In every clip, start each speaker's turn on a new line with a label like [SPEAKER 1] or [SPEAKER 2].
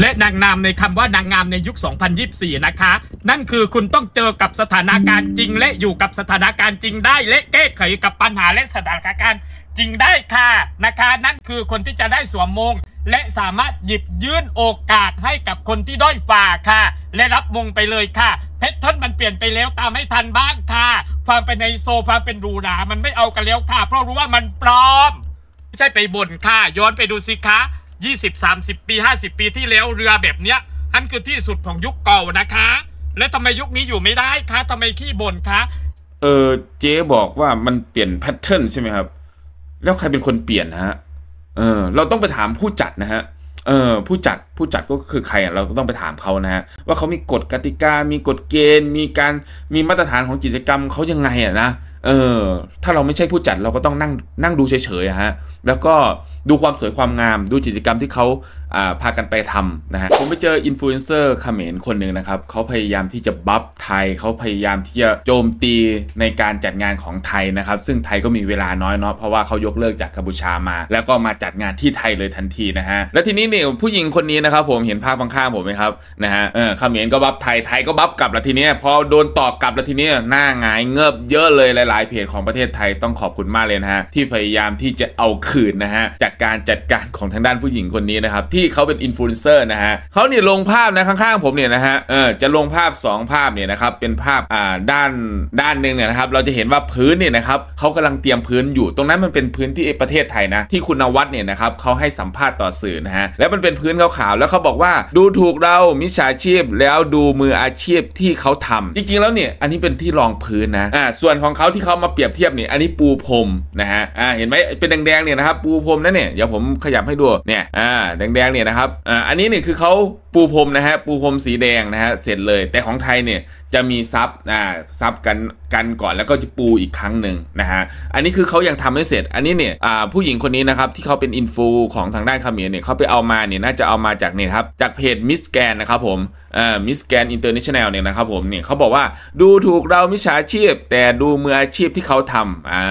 [SPEAKER 1] และนางงามในคำว่านางงามในยุค 2024 นะคะ นั่นคือคุณต้องเจอกับสถานการณ์จริง และอยู่กับสถานการณ์จริงได้ และแก้ไขกับปัญหาและสถานการณ์ จริงได้ค่ะนะคะ นั่นคือคนที่จะได้สวมมง และสามารถหยิบยื่นโอกาสให้กับคนที่ด้อยฝ่าค่ะและรับมงไปเลยค่ะเพชรท่อนมันเปลี่ยนไปแล้วตามให้ทันบ้างค่ะ ความเป็นไฮโซความเป็นรูหรามันไม่เอากันแล้วค่ะ เพราะรู้ว่ามันปลอมไม่ใช่ไปบ่นค่ะย้อนไปดูสิคะยี่สิบสามสิบปีห้าสิบปีที่แล้วเรือแบบเนี้ยนั่นคือที่สุดของยุคเก่านะคะ และทำไมยุคนี้อยู่ไม่ได้คะทำไมขี้บ่นคะ
[SPEAKER 2] เออเจ๊บอกว่ามันเปลี่ยนแพทเทิร์นใช่ไหมครับ แล้วใครเป็นคนเปลี่ยนนะฮะเออ เราต้องไปถามผู้จัดนะฮะเออผู้จัดผู้จัดก็คือใครเราก็ต้องไปถามเขานะฮะว่าเขามีกฎกติกา มีกฎเกณฑ์ มีการมีมาตรฐานของกิจกรรมเขายังไงอะนะเออ ถ้าเราไม่ใช่ผู้จัดเราก็ต้องนั่งนั่งดูเฉยๆฮะแล้วก็ดูความสวยความงามดูกิจกรรมที่เขาพากันไปทำนะฮะผมไปเจออินฟลูเอนเซอร์เขมรคนหนึ่งนะครับเขาพยายามที่จะบัฟไทยเขาพยายามที่จะโจมตีในการจัดงานของไทยนะครับ ซึ่งไทยก็มีเวลาน้อยเนาะเพราะว่าเขายกเลิกจากกัมพูชามาแล้วก็มาจัดงานที่ไทยเลยทันทีนะฮะและทีนี้เนี่ยผู้หญิงคนนี้นะครับผมเห็นภาพข้างๆผมไหมครับนะฮะเออเขมรก็บัฟไทยไทยก็บัฟกลับละทีนี้พอโดนตอบกลับละทีนี้หน้าหงายเงือบเยอะเลยหลายๆเพจของประเทศไทยต้องขอบคุณมากเลยนะฮะที่พยายามที่จะเอาขืนนะฮะจากการจัดการของทางด้านผู้หญิงคนนี้นะครับที่เขาเป็นอินฟลูเอนเซอร์นะฮะเขาเนี่ยลงภาพนะข้างๆผมเนี่ยนะฮะเออจะลงภาพ 2ภาพเนี่ยนะครับเป็นภาพอ่าด้านด้านหนึ่งเนี่ยนะครับเราจะเห็นว่าพื้นเนี่ยนะครับเขากำลังเตรียมพื้นอยู่ ตรงนั้นมันเป็นพื้นที่ประเทศไทยนะที่คุณนวัดเนี่ยนะครับเขาให้สัมภาษณ์ต่อสื่อนะฮะแล้วมันเป็นพื้นขาวๆแล้วเขาบอกว่าดูถูกเรามิจฉาชีพแล้วดูมืออาชีพที่เขาทำ จริงๆแล้วเนี่ยอันนี้เป็นที่รองพื้นนะอ่าส่วนของเขาที่เขามาเปรียบเทียบเนี่ยอันนี้ปูพรมนะฮะอ่าเห็นไหมเป็นแดงๆเนี่ยะครับปูพรมนั่นเนี่ย เดี๋ยวผมขยับให้ดูเนี่ย อ่า แดงๆเนี่ยนะครับ อ่า อันนี้เนี่ยคือเขาปูพรมนะฮะปูพรมสีแดงนะฮะเสร็จเลย แต่ของไทยเนี่ยจะมีซับอ่าซับกันกันก่อนแล้วก็จะปูอีกครั้งหนึ่งนะฮะอันนี้คือเขายังทำไม่เสร็จ อันนี้เนี่ยอ่าผู้หญิงคนนี้นะครับที่เขาเป็นอินฟูของทางด้านเขมรเนี่ยเขาไปเอามาเนี่ยน่าจะเอามาจากเนี่ยครับจากเพจมิสแกนนะครับผมเอ่อมิสแกนอินเตอร์เนชั่นแนลเนี่ยนะครับผมเนี่ยเขาบอกว่าดูถูกเรามิจฉาชีพ แต่ดูมืออาชีพที่เขาทำอ่า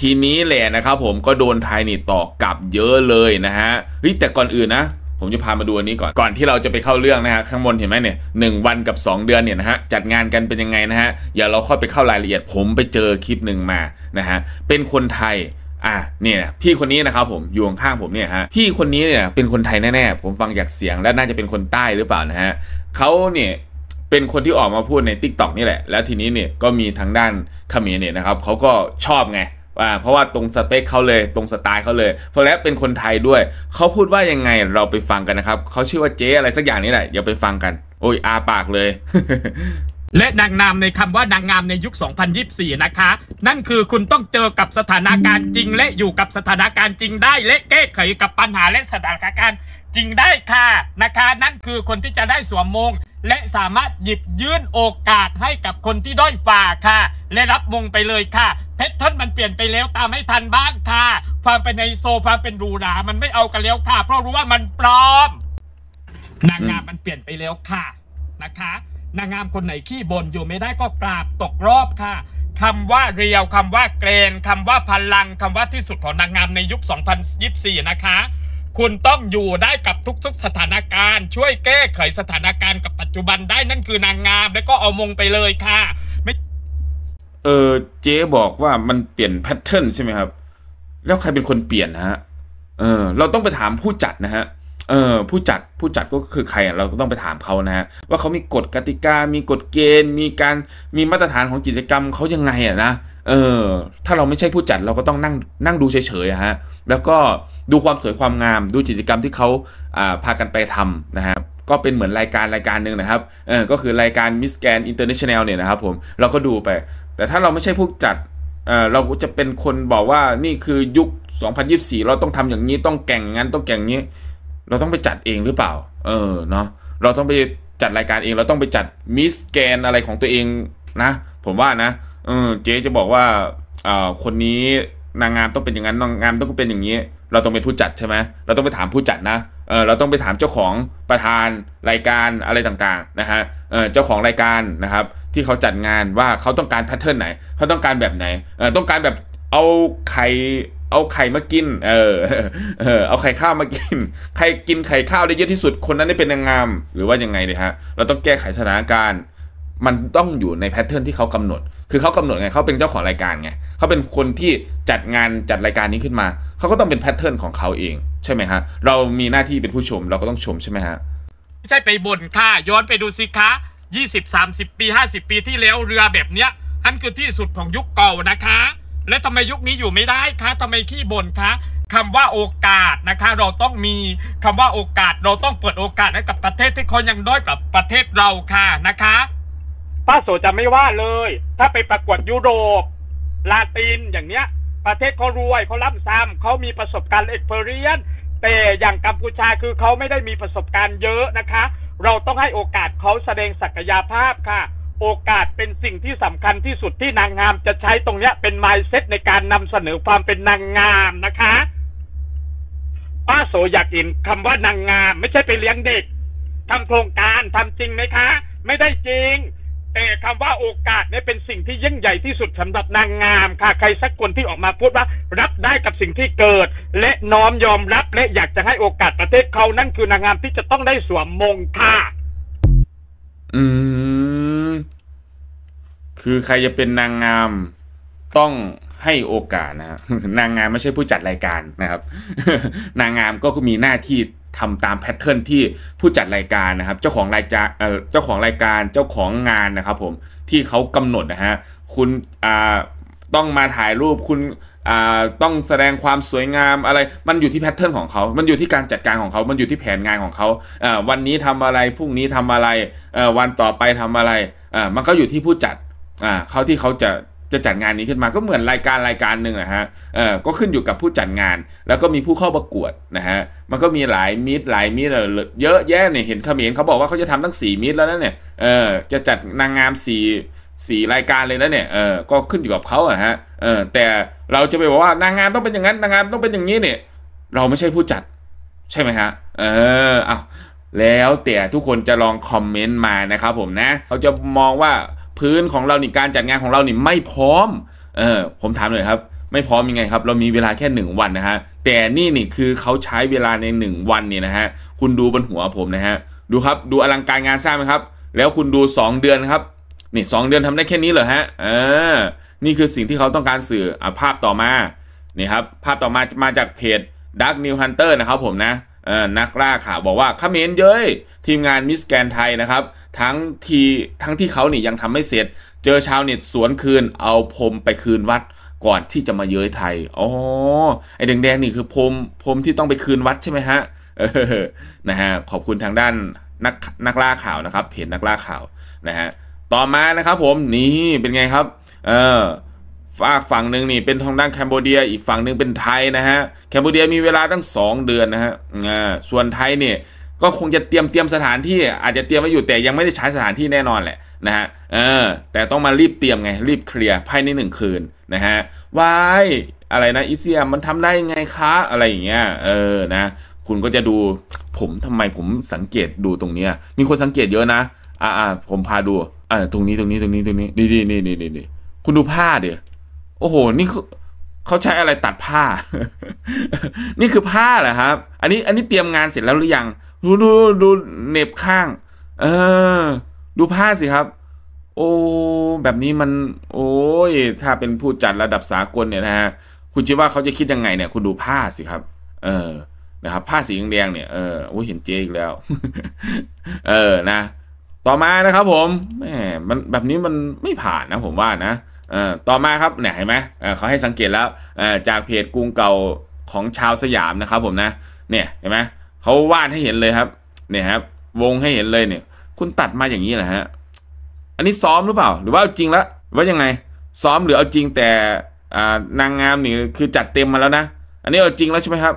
[SPEAKER 2] ทีนี้แหละนะครับผมก็โดนไทยนี่ตออกลับเยอะเลยนะฮะเฮ้ยแต่ก่อนอื่นนะผมจะพามาดูอันนี้ก่อนก่อนที่เราจะไปเข้าเรื่องนะฮะข้างบนเห็นไหมเนี่ยหวันกับ 2 เดือนเนี่ยนะฮะจัดงานกันเป็นยังไงนะฮะอย่าเราค่อยไปเข้ารายละเอียดผมไปเจอคลิปหนึ่งมานะฮะเป็นคนไทยอ่ะเนี่ยพี่คนนี้นะครับผมอยู่ข้างผมเนี่ยฮะพี่คนนี้เนี่ยเป็นคนไทยแน่ๆผมฟังจากเสียงและน่าจะเป็นคนใต้หรือเปล่านะฮะเขาเนี่ยเป็นคนที่ออกมาพูดในติ๊กต็อกนี่แหละแล้วทีนี้เนี่ยก็มีทางด้านเขมรเนี่ยนะครับเขาก็ชอบไงอ่า เพราะว่าตรงสเปคเขาเลย ตรงสไตล์เขาเลย เพราะแล้วเป็นคนไทยด้วย เขาพูดว่ายังไง เราไปฟังกันนะครับเขาชื่อว่าเจ๊อะไรสักอย่างนี้แหละอย่าไปฟังกัน โอ้ยอาปากเลย
[SPEAKER 1] และนางงามในคำว่านางงามในยุค2024นะคะ นั่นคือคุณต้องเจอกับสถานการณ์จริง และ อยู่กับสถานการณ์จริงได้ และแก้ไขกับปัญหาและสถานการณ์จริงได้ค่ะนะคะนั่นคือคนที่จะได้สวมมงและสามารถหยิบยื่นโอกาสให้กับคนที่ด้อยฝ่าค่ะ และรับมงไปเลยค่ะ เพชรท่อนมันเปลี่ยนไปแล้วตามให้ทันบ้างค่ะความเป็นไฮโซความเป็นรูหรามันไม่เอากันแล้วค่ะ เพราะรู้ว่ามันปลอม นางงามมันเปลี่ยนไปแล้วค่ะนะคะ นางงามคนไหนขี้บนอยู่ไม่ได้ก็กราบตกรอบค่ะคำว่าเรียวคำว่าเกรนคำว่าพลังคำว่าที่สุดของนางงามในยุค 2024 นะคะคุณต้องอยู่ได้กับทุก ๆสถานการณ์ช่วยแก้ไขสถานการณ์กับปัจจุบันได้นั่นคือนางงามแล้วก็เอามงไปเลยค่ะ ไม่
[SPEAKER 2] เออเจ๊บอกว่ามันเปลี่ยนแพทเทิร์นใช่ไหมครับ แล้วใครเป็นคนเปลี่ยนนะฮะเออ เราต้องไปถามผู้จัดนะฮะเออ ผู้จัดผู้จัดก็คือใครเราก็ต้องไปถามเขานะฮะว่าเขามีกฎกติกา มีกฎเกณฑ์ มีการมีมาตรฐานของกิจกรรมเขายังไงอะนะเออ ถ้าเราไม่ใช่ผู้จัดเราก็ต้องนั่งนั่งดูเฉยๆฮะแล้วก็ดูความสวยความงามดูกิจกรรมที่เขาพากันไปทำนะครับก็เป็นเหมือนรายการรายการหนึ่งนะครับเออก็คือรายการมิสแกนอินเ n อร์เนชั่นแนลเนี่ยนะครับผมเราก็ดูไป แต่ถ้าเราไม่ใช่ผู้จัดเราจะเป็นคนบอกว่านี่คือยุค 2024 เราต้องทำอย่างนี้ต้องแข่งงั้นต้องแข่งนี้ เราต้องไปจัดเองหรือเปล่า เออเนาะเราต้องไปจัดรายการเอง เราต้องไปจัดมิสแกนอะไรของตัวเอง นะผมว่า นะเออเจ๊จะบอกว่าอ่าคนนี้นางงามต้องเป็นอย่างนั้นนางงามต้องเป็นอย่างนี้ เราต้องเป็นผู้จัดใช่ไหมเราต้องไปถามผู้จัดนะเออเราต้องไปถามเจ้าของประธานรายการอะไรต่างๆนะฮะเออเจ้าของรายการนะครับที่เขาจัดงานว่าเขาต้องการแพทเทิร์นไหน เขาต้องการแบบไหนเออต้องการแบบเอาไข่เอาไข่มากิน เออเออเอาไข่ข้าวมากินใครกินไข่ข้าวได้เยอะที่สุดคนนั้นได้เป็นนางงามหรือว่ายังไงเลยฮะเราต้องแก้ไขสถานการณ์ มันต้องอยู่ในแพทเทิร์นที่เขากำหนดคือเขากำหนดไงเขาเป็นเจ้าของรายการไงเขาเป็นคนที่จัดงานจัดรายการนี้ขึ้นมาเขาก็ต้องเป็นแพทเทิร์นของเขาเองใช่ไหมฮะเรามีหน้าที่เป็นผู้ชมเราก็ต้องชมใช่ไหมฮะ
[SPEAKER 1] ไม่ใช่ไปบ่นค่ะย้อนไปดูสิคะ 20 30 ปี 50 ปีที่แล้วเรือแบบเนี้ยนั่นคือที่สุดของยุคเก่านะคะ และทำไมยุคนี้อยู่ไม่ได้คะทำไมขี้บ่นคะคำว่าโอกาสนะคะ เราต้องมีคำว่าโอกาสเราต้องเปิดโอกาสให้กับประเทศที่เขายังด้อยกับประเทศเราค่ะนะคะป้าโสจะไม่ว่าเลย ถ้าไปประกวดยุโรป ลาติน อย่างเนี้ย ประเทศเขารวย เขาล่ำซ้ำเขามีประสบการณ์เอ็กเพรียนแต่อย่างกัมพูชาคือเขาไม่ได้มีประสบการณ์เยอะนะคะ เราต้องให้โอกาสเขาแสดงศักยภาพค่ะ โอกาสเป็นสิ่งที่สำคัญที่สุดที่นางงาม จะใช้ตรงเนี้ยเป็นไมล์เซตในการนำเสนอความเป็นนางงามนะคะ ป้าโสอยากอินคำว่านางงาม ไม่ใช่ไปเลี้ยงเด็ก ทำโครงการทำจริงไหมคะ ไม่ได้จริงแต่คำว่าโอกาสเนี่ยเป็นสิ่งที่ยิ่งใหญ่ที่สุดสำหรับนางงาม ค่ะ ใครสักคนที่ออกมาพูดว่า รับได้กับสิ่งที่เกิดและน้อมยอมรับและอยากจะให้โอกาสประเทศเขานั่นคือนางงามที่จะต้องได้สวมมงค่ะ
[SPEAKER 2] อืมคือใครจะเป็นนางงามต้องให้โอกาสนะฮะนางงามไม่ใช่ผู้จัดรายการนะครับนางงามก็คือมีหน้าที่ทำตามแพทเทิร์นที่ผู้จัดรายการนะครับเจ้าของรายการเจ้าของรายการ เจ้าของงานนะครับผมที่เขากำหนดนะฮะคุณต้องมาถ่ายรูปคุณต้องแสดงความสวยงามอะไรมันอยู่ที่แพทเทิร์นของเขา มันอยู่ที่การจัดการของเขา มันอยู่ที่แผนงานของเขาวันนี้ทำอะไรพรุ่งนี้ทำอะไรวันต่อไปทำอะไรมันก็อยู่ที่ผู้จัดเขาที่เขาจะจะจัดงานนี้ขึ้นมาก็เหมือนรายการรายการหนึ่งนะฮะ เออก็ขึ้นอยู่กับผู้จัดงาน แล้วก็มีผู้เข้าประกวดนะฮะ มันก็มีหลายมิตรหลายมิตรเยอะแยะเนี่ย เห็นเขมรเขาบอกว่าเขาจะทำทั้ง4มิตร แล้วนะเนี่ย เออ จะจัดนางงาม4สี่รายการเลยนะเนี่ย เออ ก็ขึ้นอยู่กับเขาอะฮะ เออ แต่เราจะไปบอกว่านางงามต้องเป็นอย่างนั้น นางงามต้องเป็นอย่างนี้เนี่ย เราไม่ใช่ผู้จัดใช่ไหมฮะ เออเอาแล้วแต่ทุกคนจะลองคอมเมนต์มานะครับผมนะ เขาจะมองว่าพื้นของเรานี่ การจัดงานของเรานี่ไม่พร้อม เออผมถามหน่อยครับ ไม่พร้อมยังไงครับเรามีเวลาแค่ 1 วันนะฮะแต่นี่นี่คือเขาใช้เวลาใน 1 วันเนี่ยนะฮะคุณดูบนหัวผมนะฮะดูครับดูอลังการงานสร้างไหมครับ แล้วคุณดู 2 เดือนครับนี่สเดือนทำได้แค่นี้เหรอฮะเออนี่คือสิ่งที่เขาต้องการสื่ออภาพต่อมานี่ครับภาพต่อมามาจากเพจ Dark New Hunter นะครับ ผมนะนักล่าข่าวบอกว่าขเขมนเย้ยทีมงานมิสแกนไทยนะครับทั้งทีทั้งที่เขาเนี่ยยังทำไม่เสร็จ เจอชาวเน็ตสวนคืนเอาพรมไปคืนวัดก่อนที่จะมาเย้ยไทยอ๋อไอ้แดงๆนี่คือพรมพรมที่ต้องไปคืนวัดใช่ไหมฮะนะฮะขอบคุณทางด้านนักนักล่าข่าวนะครับเพจนักล่าข่าวนะฮะ ต่อมานะครับผมนี่เป็นไงครับ เออฝากฝั่งหนึ่งนี่เป็นทางด้านแคนเบเรียอีกฝั่งหนึ่งเป็นไทยนะฮะแคนเบเรียมีเวลาตั้ง2เดือนนะฮะส่วนไทยเนี่ยก็คงจะเตรียมเตรียมสถานที่ อาจจะเตรียมไว้อยู่แต่ยังไม่ได้ใช้สถานที่แน่นอนแหละ นะฮะเออ แต่ต้องมารีบเตรียมไง รีบเคลียร์ภายในหนึ่งคืนนะฮะวายอะไรนะอิเซียมันทำได้ยังไงคะอะไรอย่างเงี้ย เออ นะคุณก็จะดู ผมทำไมผมสังเกตดูตรงเนี้ยมีคนสังเกตเยอะนะอ่าผมพาดูอ่าตรงนี้ตรงนี้ตรงนี้ตรงนี้นี่นี่นี่นี่ีคุณดูผ้าเดี๋ยวโอ้โหนี่คือเขาใช้อะไรตัดผ้า นี่คือผ้าเหรอครับ อันนี้อันนี้เตรียมงานเสร็จแล้วหรือยัง ดูดูดูเน็บข้าง เออ ดูผ้าสิครับ โอ้ แบบนี้มัน โอ้ย ถ้าเป็นผู้จัดระดับสากลเนี่ยนะฮะ คุณคิดว่าเขาจะคิดยังไง เนี่ย คุณดูผ้าสิครับ เออ นะครับ ผ้าสีแดงเนี่ย เออโอ้เห็นเจอีกแล้ว เออ นะ ต่อมานะครับผม แหม มันแบบนี้มันไม่ผ่านนะ ผมว่านะต่อมาครับเนี่ยเห็นไหมเขาให้สังเกตแล้วจากเพจกรุงเก่าของชาวสยามนะครับผมนะ เนี่ยเห็นไหมเขาวาดให้เห็นเลยครับเนี่ยครับ วงให้เห็นเลยเนี่ย คุณตัดมาอย่างนี้แหละฮะอันนี้ซ้อมหรือเปล่าหรือว่าจริงแล้วว่ายังไง ซ้อมหรือเอาจริงแต่นางงามนี่คือจัดเต็มมาแล้วนะอันนี้เอาจริงแล้วใช่ไหมครับ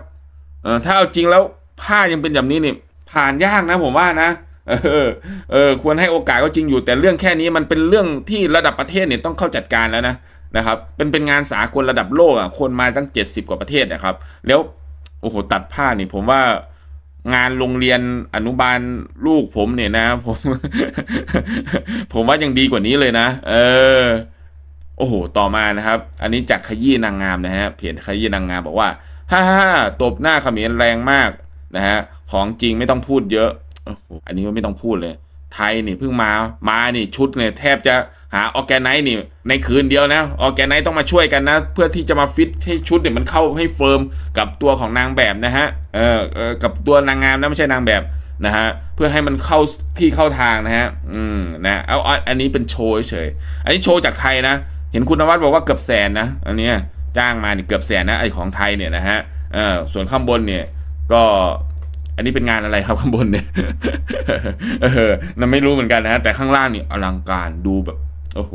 [SPEAKER 2] ถ้าเอาจริงแล้วผ้ายังเป็นแบบนี้นี่ผ่านยากนะ ผมว่านะเออเออควรให้โอกาสก็จริงอยู่แต่เรื่องแค่นี้มันเป็นเรื่องที่ระดับประเทศเนี่ยต้องเข้าจัดการแล้วนะนะครับเป็นเป็นงานสากลระดับโลกอ่ะคนมาตั้ง70กว่าประเทศนะครับ แล้วโอ้โหตัดผ้านี่ ผมว่า งานโรงเรียนอนุบาลลูกผมเนี่ยนะผม ผมว่ายังดีกว่านี้เลยนะ เออ โอ้โหต่อมานะครับ อันนี้จากขยี้นางงามนะฮะเพจขยี้นางงามบอกว่าฮ่าฮ่าตบหน้าขมิ้นแรงมากนะฮะของจริงไม่ต้องพูดเยอะอันนี้ก็ไม่ต้องพูดเลย ไทยนี่เพิ่งมามานี่ชุดเนี่ยแทบจะหาออแกไนท์นี่ในคืนเดียวนะออแกไนท์ต้องมาช่วยกันนะเพื่อที่จะมาฟิตให้ชุดเนี่ยมันเข้าให้เฟิร์มกับตัวของนางแบบนะฮะเออเออกับตัวนางงามนะไม่ใช่นางแบบนะฮะเพื่อให้มันเข้าที่เข้าทางนะฮะอืมนะเอาอันนี้เป็นโชว์เฉยอันนี้โชว์จากไทยนะเห็นคุณนวัดบอกว่าเกือบแสนนะ อันนี้จ้างมาเนี่เกือบแสนนะไอของไทยเนี่ยนะฮะเออส่วนข้างบนเนี่ยก็อันนี้เป็นงานอะไรครับข้างบนเนี่ย เออน่นไม่รู้เหมือนกันนะแต่ข้างล่างนี่อลังการดูแบบ โอ้โห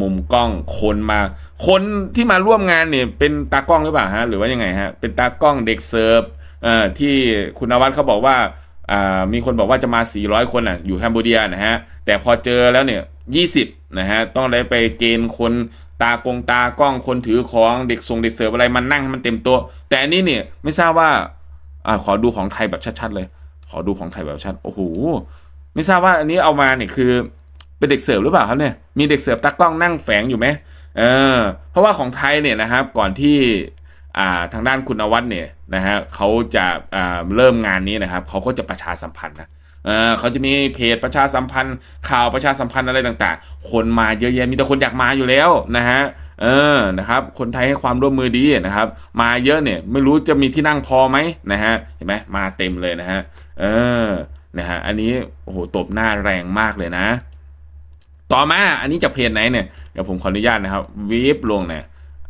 [SPEAKER 2] มุมกล้องคนมา คนที่มาร่วมงานเนี่ยเป็นตากล้องหรือเปล่าฮะ หรือว่ายังไงฮะ เป็นตากล้องเด็กเสิร์ฟเอ่อที่คุณนวัดเขาบอกว่า อ่า มีคนบอกว่าจะมา 400 คนอ่ะ อยู่แคนเบเดียนะฮะ แต่พอเจอแล้วเนี่ย 20 นะฮะ ต้องได้ไปเกณฑ์คน ตากงตากล้องคนถือของเด็กส่งเด็กเสิร์ฟอะไรมันนั่งให้มันเต็มตัวแต่อันนี้เนี่ยไม่ทราบว่าอ่า ขอดูของไทยแบบชัดๆเลย ขอดูของไทยแบบชัด โอ้โห ไม่ทราบว่าอันนี้เอามาเนี่ยคือเป็นเด็กเสิร์ฟหรือเปล่าครับเนี่ย มีเด็กเสิร์ฟตากกล้องนั่งแฝงอยู่ไหมเออ เพราะว่าของไทยเนี่ยนะครับ ก่อนที่ อ่า ทางด้านคุณวัฒน์เนี่ยนะฮะเขาจะ อ่า เริ่มงานนี้นะครับ เขาก็จะประชาสัมพันธ์นะ เออเขาจะมีเพจประชาสัมพันธ์ ข่าวประชาสัมพันธ์อะไรต่างๆ คนมาเยอะแยะมีแต่คนอยากมาอยู่แล้วนะฮะเออ นะครับ คนไทยให้ความร่วมมือดีนะครับ มาเยอะเนี่ย ไม่รู้จะมีที่นั่งพอไหมนะฮะ เห็นไหมมาเต็มเลยนะฮะ เออ นะฮะ อันนี้ โอ้โห ตบหน้าแรงมากเลยนะ ต่อมาอันนี้จากเพจไหนเนี่ยเดี๋ยวผมขออนุญาตนะครับ วีบลงเนี่ย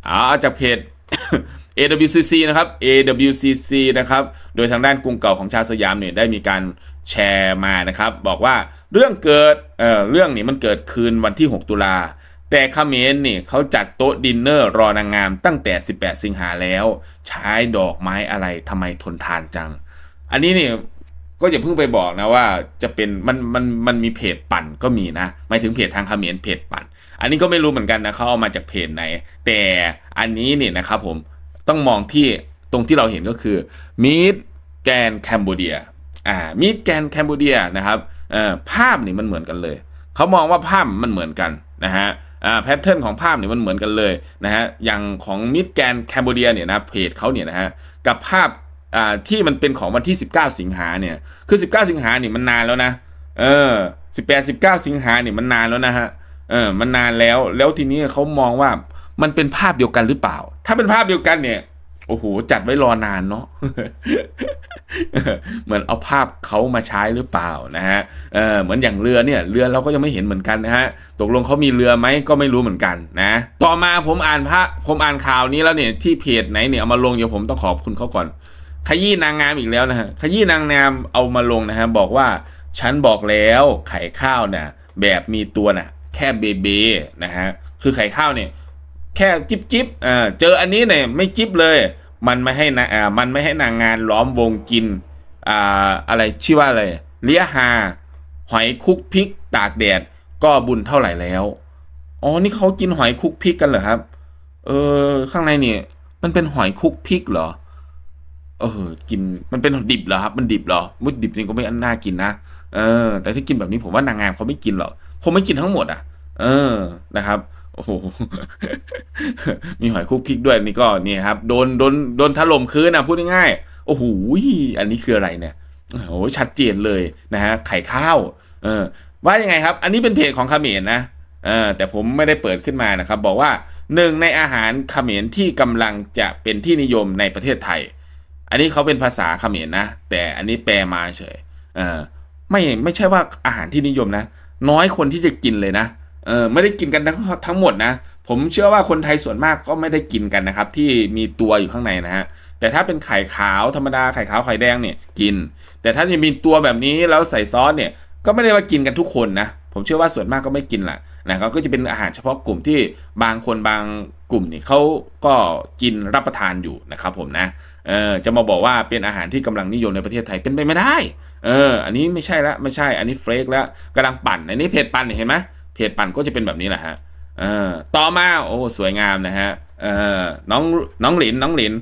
[SPEAKER 2] อ๋อจากเพจ AWCC นะครับ AWCC นะครับ โดยทางด้านกรุงเก่าของชาสยามเนี่ย ได้มีการแชร์มานะครับ บอกว่าเรื่องเกิดเอ่อเรื่องนี้มันเกิดคืนวันที่ 6 ตุลาแต่เขมรนี่เขาจัดโต๊ะดินเนอร์รอนางงามตั้งแต่ 18 สิงหาแล้ว ใช้ดอกไม้อะไรทำไมทนทานจัง อันนี้นี่ก็อย่าเพิ่งไปบอกนะว่าจะเป็นมันมันมันมีเพจปั่นก็มีนะหมายถึงเพจทางเขมรเพจปั่น อันนี้ก็ไม่รู้เหมือนกันนะเขาเอามาจากเพจไหน แต่อันนี้เนี่ยนะครับผมต้องมองที่ตรงที่เราเห็นก็คือมีดแกนแคนเบเดียอ่ามีดแกนแคนเบเดียนะครับภาพนี่มันเหมือนกันเลยเขามองว่าภาพมันเหมือนกันนะฮะแพทเทิร์นของภาพเนี่ยมันเหมือนกันเลยนะฮะอย่างของมิดแกนแคนเบเดียเนี่ยนะเพจเขาเนี่ยนะฮะกับภาพที่มันเป็นของวันที่ 19 สิงหาเนี่ยคือ 19 สิงหาเนี่ยมันนานแล้วนะเออ18 19สิงหาเนี่ยมันนานแล้วนะฮะเออมันนานแล้วแล้วทีนี้เขามองว่ามันเป็นภาพเดียวกันหรือเปล่า ถ้าเป็นภาพเดียวกันเนี่ยโอ้โหจัดไว้รอนานเนาะเหมือนเอาภาพเขามาใช้หรือเปล่านะฮะเออเหมือนอย่างเรือเนี่ยเรือเราก็ยังไม่เห็นเหมือนกันนะฮะ ตกลงเขามีเรือไหมก็ไม่รู้เหมือนกัน นะต่อมาผมอ่านพระผมอ่านข่าวนี้แล้วเนี่ย ที่เพจไหนเนี่ยเอามาลงเดี๋ยวผมต้องขอบคุณเขาก่อน ขยี้นางงามอีกแล้วนะฮะขยี้นางงามเอามาลงนะฮะบอกว่า ฉันบอกแล้วไข่ข้าวเนี่ยแบบมีตัวน่ะ แค่เบเบนะฮะ คือไข่ข้าวเนี่ยแค่จิบจิบเจออันนี้เนี่ยไม่จิบเลย มันไม่ให้นะามันไม่ให้นางงานล้อมวงกินออะไรชื่อว่าอะไรเลียหาหอยคุกพริก ตากแดด ก็บุญเท่าไหร่แล้ว อ๋อ นี่เขากินหอยคุกพริกกันเหรอครับ เออ ข้างในนี่มันเป็นหอยคุกพริกเหรอ เออ กิน มันเป็นดิบเหรอครับ มันดิบเหรอมุดดิบนี่ก็ไม่น่ากินนะ เออ แต่ถ้ากินแบบนี้ผมว่านางงามเขาไม่กินหรอกคงไม่กินทั้งหมด อ่ะ เออ นะครับโอ้โหมีหอยคุกพริกด้วยนี่ก็เนี่ยครับโดนโดนโดนถล่มคืนนะพูดง่ายๆ โอ้โหอันนี้คืออะไรเนี่ยโอ้ชัดเจนเลยนะฮะ ไข่ข้าว เออ ว่ายังไงครับ อันนี้เป็นเพจของขเขมรนะเออ แต่ผมไม่ได้เปิดขึ้นมานะครับ บอกว่าหนึ่งในอาหารขเขมรที่กำลังจะเป็นที่นิยมในประเทศไทย อันนี้เขาเป็นภาษาขเขมรนะ แต่อันนี้แปลมาเฉย เออ ไม่ไม่ใช่ว่าอาหารที่นิยมนะ น้อยคนที่จะกินเลยนะเออไม่ได้กินกันทั้งทั้งหมดนะผมเชื่อว่าคนไทยส่วนมากก็ไม่ได้กินกันนะครับ ที่มีตัวอยู่ข้างในนะฮะแต่ถ้าเป็นไข่ขาว ธรรมดาไข่ขาวไข่แดงเนี่ยกิน แต่ถ้าจะมีตัวแบบนี้ แล้วใส่ซอสเนี่ยก็ไม่ได้ว่ากินกันทุกคนนะ ผมเชื่อว่าส่วนมากก็ไม่กินแหละนะครับก็จะเป็นอาหารเฉพาะกลุ่มที่บางคนบางกลุ่มนี่เขาก็กินรับประทานอยู่นะครับผมนะเออจะมาบอกว่าเป็นอาหารที่กำลังนิยมในประเทศไทยเป็นไปไม่ได้เอออันนี้ไม่ใช่ละไม่ใช่อันนี้เฟรกแล้วกำลังปั่นอันนี้เผ็ดปั่นเห็นไหมเพจปั่นก็จะเป็นแบบนี้แหละฮะต่อมา โอ้ สวยงามนะฮะน้อง น้องหลิน น้องหลิน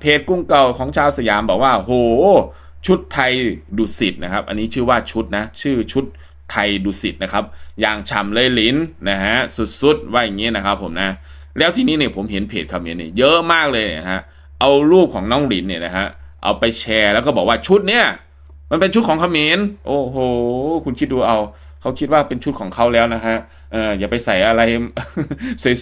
[SPEAKER 2] เพจกุ้งเก่าของชาวสยามบอกว่า โห ชุดไทยดุสิตนะครับ อันนี้ชื่อว่าชุดนะ ชื่อชุดไทยดุสิตนะครับอย่างฉ่ำเลยลิน นะฮะ สุดๆว่าอย่างนี้นะครับผมนะ แล้วที่นี้เนี่ยผมเห็นเพจคอมเมนต์เนี่ยเยอะมากเลยนะฮะ เอารูปของน้องหลินเนี่ยนะฮะ เอาไปแชร์แล้วก็บอกว่าชุดเนี่ย มันเป็นชุดของคอมเมนต์โอ้โห คุณคิดดูเอาเขาคิดว่าเป็นชุดของเขาแล้วนะฮะ เอออย่าไปใส่อะไร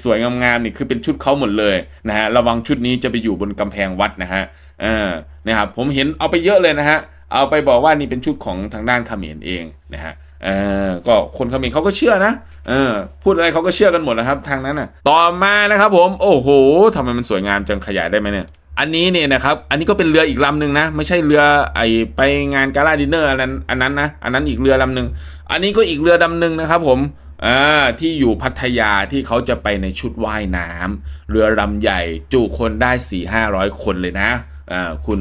[SPEAKER 2] สวยๆงามๆนี่คือเป็นชุดเขาหมดเลยนะฮะระวังชุดนี้จะไปอยู่บนกำแพงวัดนะฮะ เออนะครับ ผมเห็นเอาไปเยอะเลยนะฮะเอาไปบอกว่านี่เป็นชุดของทางด้านเขมรเองนะฮะเออก็คนเขมรเขาก็เชื่อนะเออพูดอะไรเขาก็เชื่อกันหมดนะครับ ทางนั้นนะ่ะต่อมานะครับผมโอ้โหทำไมมันสวยงามจังขยายได้ไหมเนี่ยอันนี้เนี่ยนะครับ อันนี้ก็เป็นเรืออีกลำหนึ่งนะ ไม่ใช่เรือไอไปงานการ่าดินเนอร์อันนั้นนะ อันนั้นอีกเรือลำหนึ่งอันนี้ก็อีกเรือลำหนึ่งนะครับผม อ่า ที่อยู่พัทยาที่เขาจะไปในชุดว่ายน้ำ เรือลำใหญ่จุคนได้4ี่ห้าร้อยคนเลยนะ อ่า คุณ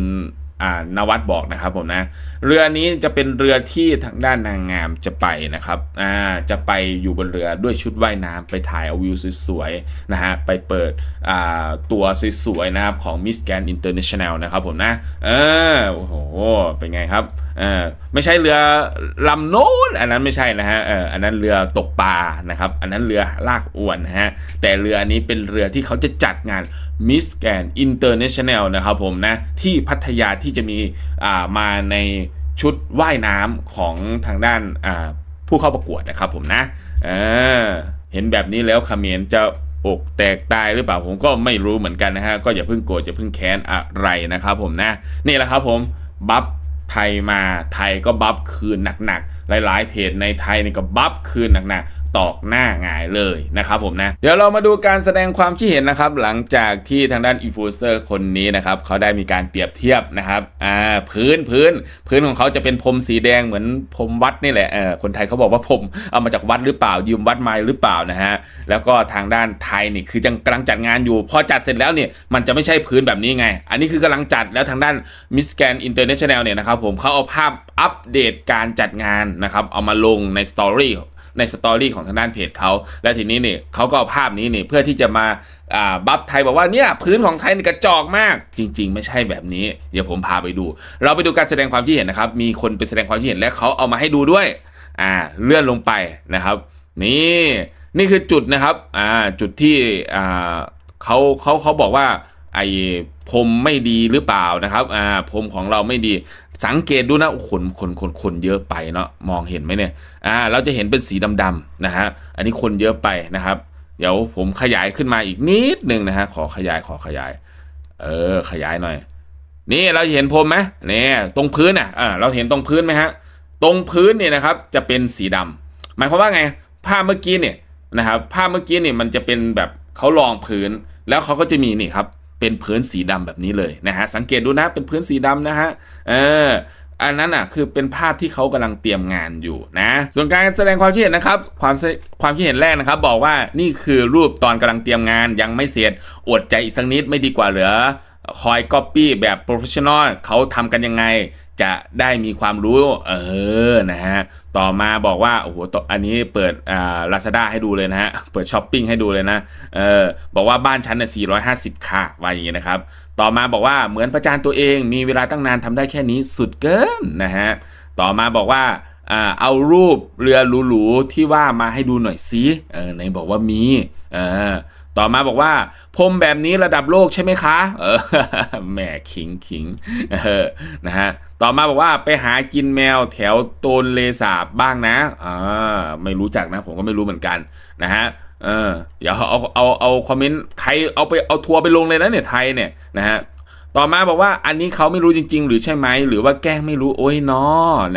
[SPEAKER 2] นวัดบอกนะครับผมนะ เรือนี้จะเป็นเรือที่ทางด้านนางงามจะไปนะครับ จะไปอยู่บนเรือด้วยชุดว่ายน้ำ ไปถ่ายเอาวิวสวยๆนะฮะ ไปเปิดตัวสวยๆนะครับของมิสแกนอินเตอร์เนชั o นแนลนะครับผมนะ เออโอ้โห เป็นไงครับเออไม่ใช่เรือลำโน้นอันนั้นไม่ใช่นะฮะเอออันนั้นเรือตกปลานะครับ อันนั้นเรือลากอวนนะฮะ แต่เรืออันนี้เป็นเรือที่เขาจะจัดงานมิสแกนอินเตอร์เนชั่นแนลนะครับผมนะ ที่พัทยาที่จะมีอ่ามาในชุดว่ายน้ำของทางด้านอ่าผู้เข้าประกวดนะครับผมนะ เออ เห็นแบบนี้แล้วขมิ้นจะอกแตกตายหรือเปล่าผมก็ไม่รู้เหมือนกันนะฮะ ก็อย่าเพิ่งโกรธอย่าเพิ่งแค้นอะไรนะครับผมนะนี่แหละครับผมบัฟไทยมาไทยก็บัฟคืนหนักๆ หลายๆเพจในไทยนี่ก็บัฟคืนหนักๆตอกหน้าง่ายเลยนะครับผมนะ เดี๋ยวเรามาดูการแสดงความคิดเห็นนะครับ หลังจากที่ทางด้านอินฟลูเซอร์คนนี้นะครับเขาได้มีการเปรียบเทียบนะครับอ่าพื้นพื้นพื้นของเขาจะเป็นพรมสีแดงเหมือนพรมวัดนี่แหละเออคนไทยเขาบอกว่าพรมเอามาจากวัดหรือเปล่า ยืมวัดมาหรือเปล่านะฮะแล้วก็ทางด้านไทยนี่คือยังกำลังจัดงานอยู่ พอจัดเสร็จแล้วเนี่ยมันจะไม่ใช่พื้นแบบนี้ไง อันนี้คือกำลังจัดแล้วทางด้านมิสแกนอินเตอร์เนชั่นแนลเนี่ยนะครับผมเขาเอาภาพอัปเดตการจัดงานนะครับเอามาลงในสตอรี่ในสตอรี่ของทางด้านเพจเขาและทีนี้เนี่ยเขาก็เอาภาพนี้เนี่ยเพื่อที่จะมาบัฟไทยบอกว่าเนี่ยพื้นของไทยกระจอกมาก จริง ๆ ไม่ใช่แบบนี้เดี๋ยวผมพาไปดู เราไปดูการแสดงความคิดเห็นนะครับ มีคนไปแสดงความคิดเห็นและเขาเอามาให้ดูด้วยอ่าเลื่อนลงไปนะครับ นี่นี่คือจุดนะครับอ่าจุดที่อ่าเขาเขาเขาบอกว่าไอ้ผมไม่ดีหรือเปล่านะครับอ่าผมของเราไม่ดีสังเกตดูนะขนขนขนขนเยอะไปเนาะมองเห็นไหมเนี่ยอ่าเราจะเห็นเป็นสีดำๆนะฮะอันนี้คนเยอะไปนะครับ เดี๋ยวผมขยายขึ้นมาอีกนิดหนึ่งนะฮะขอขยายขอขยาย เออขยายหน่อยนี่เราเห็นพรมไหมเนี่ย ตรงพื้นอ่ะอ่าเราเห็นตรงพื้นไหมฮะ ตรงพื้นเนี่ยนะครับ จะเป็นสีดำ หมายความว่าไงภาพเมื่อกี้เนี่ยนะครับภาพเมื่อกี้เนี่ยมันจะเป็นแบบเขาลองพื้นแล้วเขาก็จะมีนี่ครับเป็นพื้นสีดำแบบนี้เลยนะฮะสังเกตดูนะเป็นพื้นสีดำนะฮะเอออันนั้นอ่ะคือเป็นภาพที่เขากำลังเตรียมงานอยู่นะ ส่วนการแสดงความคิดเห็นนะครับความความคิดเห็นแรกนะครับ บอกว่านี่คือรูปตอนกำลังเตรียมงานยังไม่เสร็จอดใจอีกสักนิดไม่ดีกว่าเหรอคอยก๊อปปี้แบบโปรเฟชชั่นอลเขาทำกันยังไงจะได้มีความรู้เออนะฮะต่อมาบอกว่าโอ้โหตอันนี้เปิดอ่าลาซาด้าให้ดูเลยนะฮะเปิดช้อปปิ้งให้ดูเลยนะเออบอกว่าบ้านชั้นน่ะ450 ค่ะ ว่าอย่างงี้นะครับ ต่อมาบอกว่าเหมือนประจานตัวเองมีเวลาตั้งนานทำได้แค่นี้สุดเกินนะฮะต่อมาบอกว่าเอารูปเรือหรูๆที่ว่ามาให้ดูหน่อยสิเออไหนบอกว่ามีเออต่อมาบอกว่าพรมแบบนี้ระดับโลกใช่ไหมคะ เออแหมขิงขิงเออนะฮะ ต่อมาบอกว่าไปหากินแมวแถวโตนเลสาบบ้างนะ อ่าไม่รู้จักนะ ผมก็ไม่รู้เหมือนกันนะฮะ เออเดี๋ยวเอาเอาเอาคอมเมนต์ใครเอาไปเอาทัวร์ไปลงเลยนะเนี่ยไทยเนี่ยนะฮะ ต่อมาบอกว่าอันนี้เขาไม่รู้จริงๆ หรือใช่ไหมหรือว่าแกล้งไม่รู้โอ้ยนอ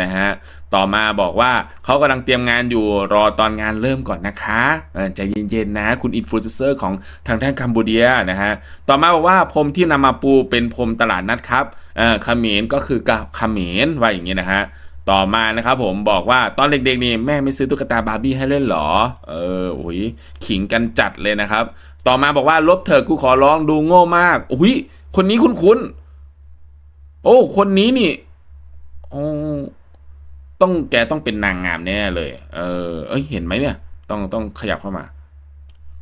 [SPEAKER 2] นะฮะต่อมาบอกว่า เขากำลังเตรียมงานอยู่รอตอนงานเริ่มก่อนนะคะใจเย็นๆนะ คุณอินฟลูเอนเซอร์ของทางด้านกัมพูเดียนะฮะ ต่อมาบอกว่าพรมที่นำมาปูเป็นพรมตลาดนัดครับเขมรก็คือกับเขมรว่าอย่างนี้นะฮะ ต่อมานะครับผมบอกว่าตอนเด็กๆนี่ แม่ไม่ซื้อตุ๊กตาบาร์บี้ให้เล่นหรอ เอออุ้ยขิงกันจัดเลยนะครับ ต่อมาบอกว่าลบเถอะกูขอร้องดูโง่มาก อุ้ยคนนี้คุ้นๆโอ้ คนนี้นี่โอ้ต้องแกต้องเป็นนางงามแน่เลย เออเอ้ย เห็นไหมเนี่ย ต้องต้องขยับเข้ามา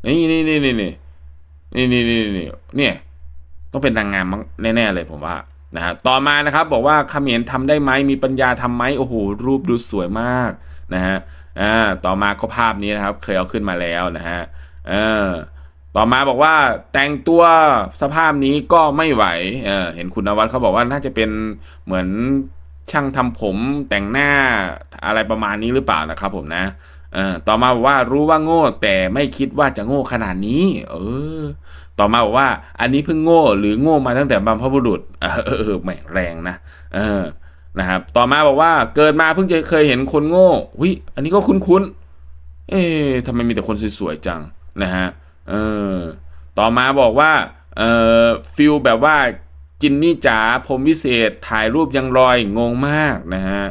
[SPEAKER 2] นี่นี่นี่นี่นี่นี่นี่นี่นี่เนี่ย ต้องเป็นนางงามแน่ ๆ เลย ผมว่า นะฮะ ต่อมานะครับ บอกว่าเขมรทำได้ไหมมีปัญญาทํำไหมโอ้โห รูปดูสวยมากนะฮะ อ่า ต่อมาก็ภาพนี้นะครับ เคยเอาขึ้นมาแล้วนะฮะเออต่อมาบอกว่า แต่งตัวสภาพนี้ก็ไม่ไหว เออเห็นคุณนวัดเขาบอกว่าน่าจะเป็นเหมือนช่างทำผมแต่งหน้าอะไรประมาณนี้หรือเปล่านะครับ ผมนะ เออ ต่อมาบอกว่ารู้ว่าโง่ แต่ไม่คิดว่าจะโง่ขนาดนี้ เออ ต่อมาบอกว่าอันนี้เพิ่งโง่ หรือโง่มาตั้งแต่บรรพบุรุษเออแหมแรงนะเออ นะครับต่อมาบอกว่าเกิดมาเพิ่งจะเคยเห็นคนโง่วิอันนี้ก็คุ้นๆเอ๊ะทำไมมีแต่คนสวยๆจังนะฮะเออ ต่อมาบอกว่า เออฟิลแบบว่าจินนี่จ๋าผมวิเศษถ่ายรูป ยังลอย งงมากนะฮะ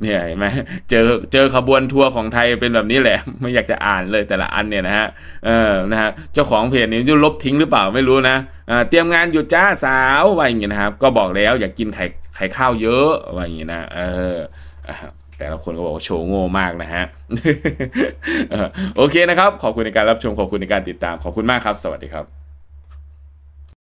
[SPEAKER 2] เนี่ยเห็นไหมเจอเจอขบวนทัวร์ของไทยเป็นแบบนี้ แหละ ไม่ อยากจะอ่านเลยแต่ละอัน เนี่ยนะฮะ เออ นะฮะเจ้าของเพจนี้จะลบทิ้งหรือเปล่าไม่รู้นะเตรียมงานอยู่จ้าสาวว่าอย่างเงี้ยนะครับ ก็บอกแล้วอยากกินไข่ไข่ข้าวเยอะว่าอย่างเงี้ยนะเออแต่ละคนก็บอกว่าโชว์โง่มากนะฮะโอเคนะครับ ขอบคุณในการรับชมขอบคุณในการติดตามขอบคุณมากครับสวัสดีครับ